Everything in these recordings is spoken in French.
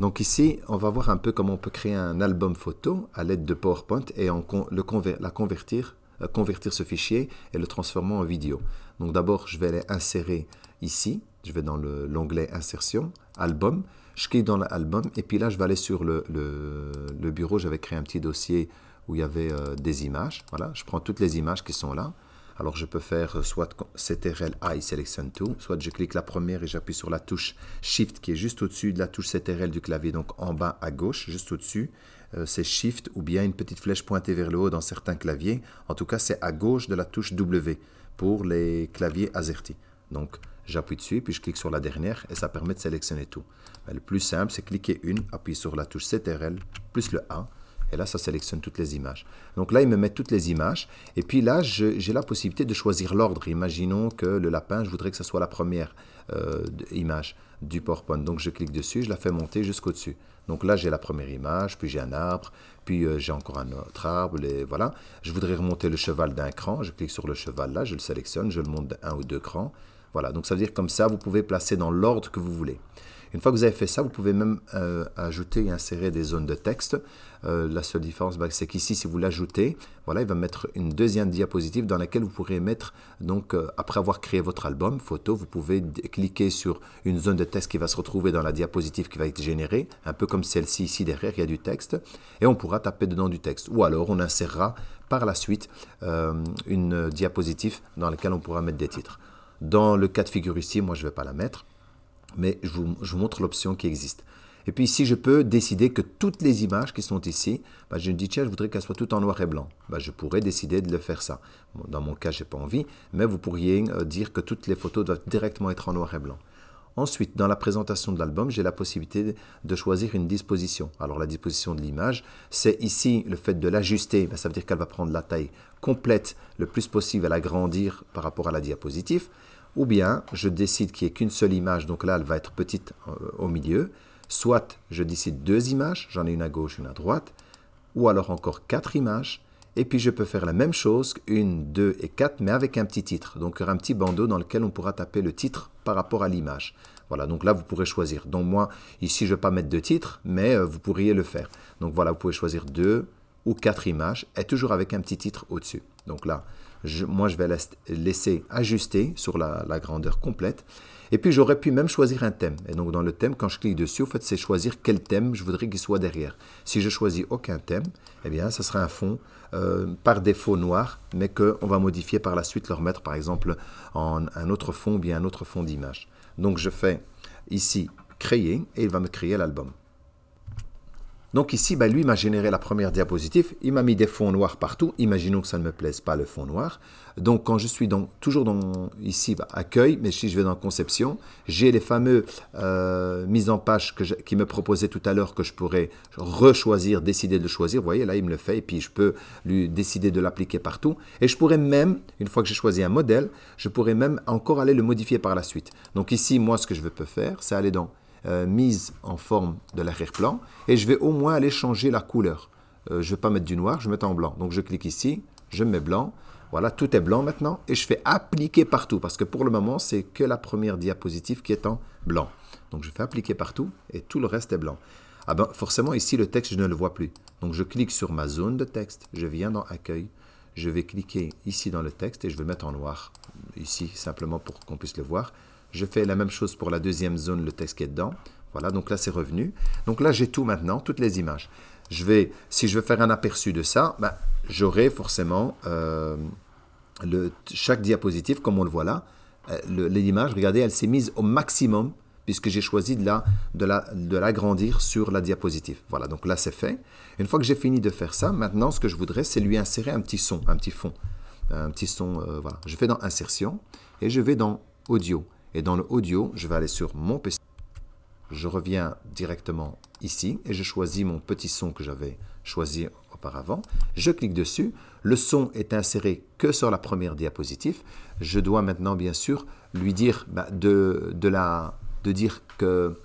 Donc ici, on va voir un peu comment on peut créer un album photo à l'aide de PowerPoint et en euh, convertir, ce fichier et le transformer en vidéo. Donc d'abord, je vais aller insérer ici. Je vais dans l'onglet Insertion, Album. Je clique dans l'album et puis là, je vais aller sur le, bureau. J'avais créé un petit dossier où il y avait euh, des images. Voilà, je prends toutes les images qui sont là. Alors je peux faire euh, soit CTRL I Selection tout, soit je clique la première et j'appuie sur la touche Shift qui est juste au-dessus de la touche CTRL du clavier, donc en bas à gauche, juste au-dessus. Euh, c'est Shift ou bien une petite flèche pointée vers le haut dans certains claviers. En tout cas, c'est à gauche de la touche W pour les claviers AZERTY. Donc j'appuie dessus, puis je clique sur la dernière et ça permet de sélectionner tout. Ben, le plus simple, c'est cliquer une, appuyer sur la touche CTRL plus le A et là, ça sélectionne toutes les images. Donc là, il me met toutes les images. Et puis là, j'ai la possibilité de choisir l'ordre. Imaginons que le lapin, je voudrais que ce soit la première euh, image du PowerPoint. Donc je clique dessus, je la fais monter jusqu'au-dessus. Donc là, j'ai la première image, puis j'ai un arbre, puis euh, j'ai encore un autre arbre, et voilà. Je voudrais remonter le cheval d'un cran, je clique sur le cheval là, je le sélectionne, je le monte d'un ou deux crans. Voilà, donc ça veut dire comme ça, vous pouvez placer dans l'ordre que vous voulez. Une fois que vous avez fait ça, vous pouvez même euh, ajouter et insérer des zones de texte. Euh, la seule différence, bah, c'est qu'ici, si vous l'ajoutez, voilà, il va mettre une deuxième diapositive dans laquelle vous pourrez mettre, donc, euh, après avoir créé votre album photo, vous pouvez cliquer sur une zone de texte qui va se retrouver dans la diapositive qui va être générée, un peu comme celle-ci ici derrière, il y a du texte, et on pourra taper dedans du texte. Ou alors, on insérera par la suite une diapositive dans laquelle on pourra mettre des titres. Dans le cas de figure ici, moi, je ne vais pas la mettre mais je vous, montre l'option qui existe. Et puis ici, je peux décider que toutes les images qui sont ici, bah, je me dis, tiens, je voudrais qu'elles soient toutes en noir et blanc. Bah, je pourrais décider de le faire ça. dans mon cas, je n'ai pas envie, mais vous pourriez euh, dire que toutes les photos doivent directement être en noir et blanc. Ensuite, dans la présentation de l'album, j'ai la possibilité de choisir une disposition. Alors la disposition de l'image, c'est ici le fait de l'ajuster, bah, ça veut dire qu'elle va prendre la taille complète le plus possible, elle grandir par rapport à la diapositive ou bien je décide qu'il n'y ait qu'une seule image, donc là elle va être petite euh, au milieu, soit je décide deux images, j'en ai une à gauche, une à droite, ou alors encore quatre images, et puis je peux faire la même chose, une, deux et quatre, mais avec un petit titre, donc un petit bandeau dans lequel on pourra taper le titre par rapport à l'image. Voilà, donc là vous pourrez choisir. Donc moi, ici je ne vais pas mettre de titre, mais euh, vous pourriez le faire. Donc voilà, vous pouvez choisir deux ou quatre images, et toujours avec un petit titre au-dessus. Donc là, moi, je vais laisser ajuster sur la, grandeur complète. Et puis, j'aurais pu même choisir un thème. Et donc, dans le thème, quand je clique dessus, en fait, c'est choisir quel thème je voudrais qu'il soit derrière. Si je choisis aucun thème, eh bien, ce sera un fond euh, par défaut noir, mais qu'on va modifier par la suite, le remettre, par exemple, en un autre fond, ou bien un autre fond d'image. Donc, je fais ici créer et il va me créer l'album. Donc ici, bah, lui, m'a généré la première diapositive, il m'a mis des fonds noirs partout, imaginons que ça ne me plaise pas le fond noir. Donc quand je suis dans, toujours dans, ici, bah, accueil, mais si je vais dans conception, j'ai les fameux euh, mises en page que qui me proposait tout à l'heure que je pourrais rechoisir, décider de choisir. Vous voyez, là, il me le fait, et puis je peux lui décider de l'appliquer partout. Et je pourrais même, une fois que j'ai choisi un modèle, je pourrais même encore aller le modifier par la suite. Donc ici, moi, ce que je peux faire, c'est aller dans euh, mise en forme de l'arrière-plan et je vais au moins aller changer la couleur. Euh, je ne vais pas mettre du noir, je vais mettre en blanc. Donc je clique ici, je mets blanc. Voilà, tout est blanc maintenant et je fais appliquer partout parce que pour le moment, c'est que la première diapositive qui est en blanc. Donc je fais appliquer partout et tout le reste est blanc. Ah ben, forcément, ici, le texte, je ne le vois plus. Donc je clique sur ma zone de texte, je viens dans Accueil, je vais cliquer ici dans le texte et je vais mettre en noir, ici, simplement pour qu'on puisse le voir. Je fais la même chose pour la deuxième zone, le texte qui est dedans. Voilà, donc là c'est revenu. Donc là j'ai tout maintenant, toutes les images. Je vais, si je veux faire un aperçu de ça, ben, j'aurai forcément euh, le, chaque diapositive, comme on le voit là, euh, Les l'image, regardez, elle s'est mise au maximum puisque j'ai choisi de la, de, la, de l'agrandir sur la diapositive. Voilà, donc là c'est fait. Une fois que j'ai fini de faire ça, maintenant ce que je voudrais, c'est lui insérer un petit son, un petit fond, un petit son. Euh, voilà, je fais dans insertion et je vais dans audio. Et dans le audio, je vais aller sur mon PC. Je reviens directement ici et je choisis mon petit son que j'avais choisi auparavant. Je clique dessus. Le son est inséré que sur la première diapositive. Je dois maintenant, bien sûr, lui dire bah, de, de, la, de dire que...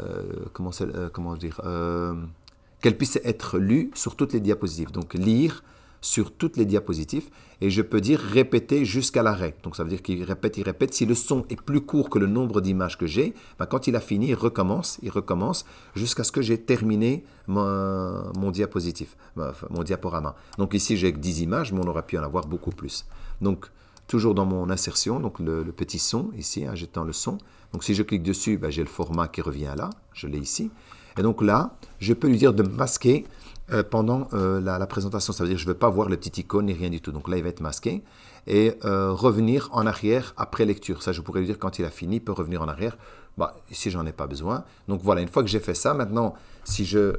Euh, comment, euh, comment dire euh, Qu'elle puisse être lue sur toutes les diapositives. Donc lire, sur toutes les diapositives et je peux dire répéter jusqu'à l'arrêt. Donc ça veut dire qu'il répète, il répète. Si le son est plus court que le nombre d'images que j'ai, ben, quand il a fini, il recommence, il recommence jusqu'à ce que j'ai terminé mon, mon ben, mon diaporama. Donc ici j'ai 10 images, mais on aurait pu en avoir beaucoup plus. Donc toujours dans mon insertion, donc le, petit son ici, hein, j'étends le son. Donc si je clique dessus, ben, j'ai le format qui revient là, je l'ai ici. Et donc là, je peux lui dire de masquer euh, pendant euh, la, présentation. Ça veut dire que je ne veux pas voir les petites icônes ni rien du tout. Donc là, il va être masqué. Et euh, revenir en arrière après lecture. Ça, je pourrais lui dire quand il a fini, il peut revenir en arrière. si bah, j'en ai pas besoin. Donc voilà, une fois que j'ai fait ça, maintenant, si je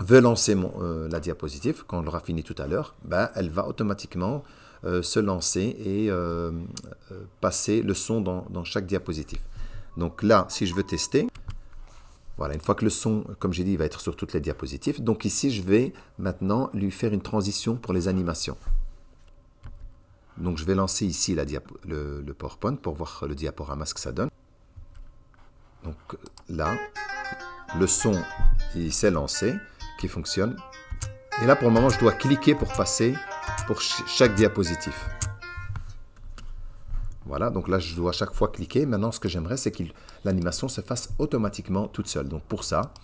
veux lancer mon, la diapositive, quand on l'aura fini tout à l'heure, bah, elle va automatiquement se lancer et passer le son dans, dans chaque diapositive. Donc là, si je veux tester, voilà, une fois que le son, comme j'ai dit, il va être sur toutes les diapositives. Donc ici, je vais maintenant lui faire une transition pour les animations. Donc je vais lancer ici le, le, PowerPoint pour voir le diaporama ce que ça donne. Donc là, le son, il s'est lancé, qui fonctionne. Et là, pour le moment, je dois cliquer pour passer pour chaque diapositive. Voilà, donc là, je dois à chaque fois cliquer. Maintenant, ce que j'aimerais, c'est que l'animation se fasse automatiquement toute seule. Donc pour ça,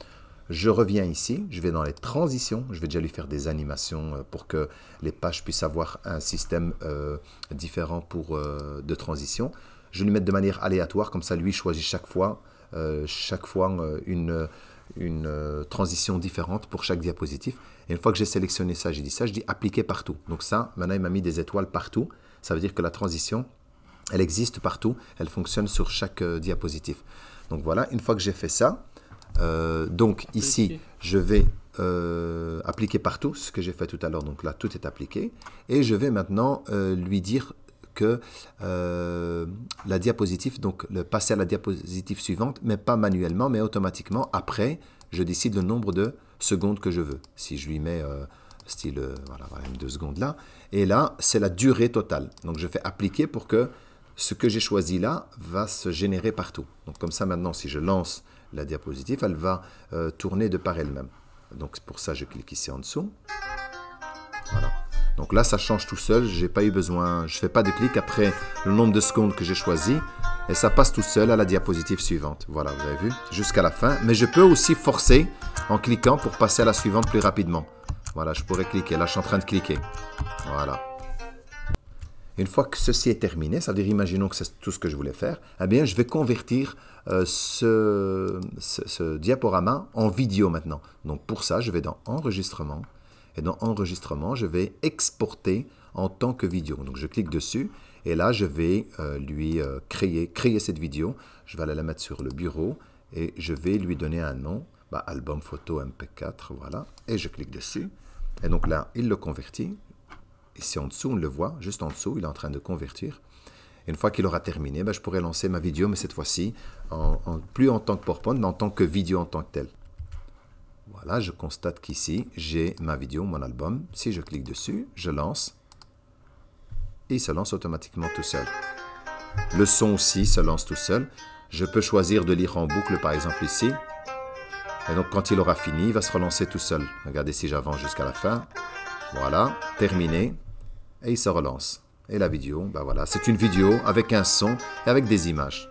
je reviens ici, je vais dans les transitions, je vais déjà lui faire des animations euh, pour que les pages puissent avoir un système euh, différent pour, euh, de transition. Je vais lui mettre de manière aléatoire, comme ça lui choisit chaque fois, chaque fois une, une transition différente pour chaque diapositive. Et une fois que j'ai sélectionné ça, j'ai dit ça, je dis appliquer partout. Donc ça, maintenant il m'a mis des étoiles partout. Ça veut dire que la transition, elle existe partout, elle fonctionne sur chaque diapositif. Euh, diapositive. Donc voilà, une fois que j'ai fait ça, euh, donc ici, je vais euh, appliquer partout ce que j'ai fait tout à l'heure. Donc là, tout est appliqué. Et je vais maintenant lui dire que la diapositive, donc le passer à la diapositive suivante, mais pas manuellement, mais automatiquement. Après, je décide le nombre de secondes que je veux. Si je lui mets style, voilà, même deux secondes là. Et là, c'est la durée totale. Donc je fais appliquer pour que ce que j'ai choisi là va se générer partout. Donc comme ça maintenant, si je lance la diapositive, elle va euh, tourner de par elle-même. Donc pour ça, je clique ici en dessous. Voilà. Donc là, ça change tout seul. J'ai pas eu besoin, je fais pas de clic après le nombre de secondes que j'ai choisi et ça passe tout seul à la diapositive suivante. Voilà, vous avez vu, jusqu'à la fin. Mais je peux aussi forcer en cliquant pour passer à la suivante plus rapidement. Voilà, je pourrais cliquer. Là, je suis en train de cliquer. Voilà. Une fois que ceci est terminé, c'est-à-dire imaginons que c'est tout ce que je voulais faire, eh bien je vais convertir euh, ce, diaporama en vidéo maintenant. Donc pour ça, je vais dans Enregistrement, et dans Enregistrement, je vais exporter en tant que vidéo. Donc je clique dessus, et là je vais euh, lui euh, créer, cette vidéo. Je vais aller la mettre sur le bureau, et je vais lui donner un nom, bah, album photo MP4, voilà, et je clique dessus. Et donc là, il le convertit. Ici en dessous, on le voit, juste en dessous, il est en train de convertir. une fois qu'il aura terminé, ben, je pourrai lancer ma vidéo, mais cette fois-ci, en, plus en tant que PowerPoint, mais en tant que vidéo en tant que telle. Voilà, je constate qu'ici, j'ai ma vidéo, mon album. Si je clique dessus, je lance. Et il se lance automatiquement tout seul. Le son aussi se lance tout seul. Je peux choisir de lire en boucle, par exemple ici. Et donc, quand il aura fini, il va se relancer tout seul. Regardez si j'avance jusqu'à la fin. Voilà, terminé et il se relance. Et la vidéo, ben voilà, c'est une vidéo avec un son et avec des images.